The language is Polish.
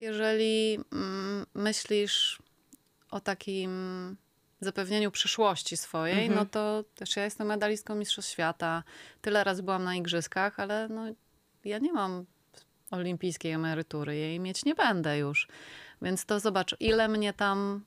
Jeżeli mm, myślisz o takim zapewnieniu przyszłości swojej, no mhm. to też ja jestem medalistką Mistrzostw Świata. Tyle razy byłam na igrzyskach, ale no, ja nie mam olimpijskiej emerytury, jej mieć nie będę już. Więc to zobacz, ile mnie tam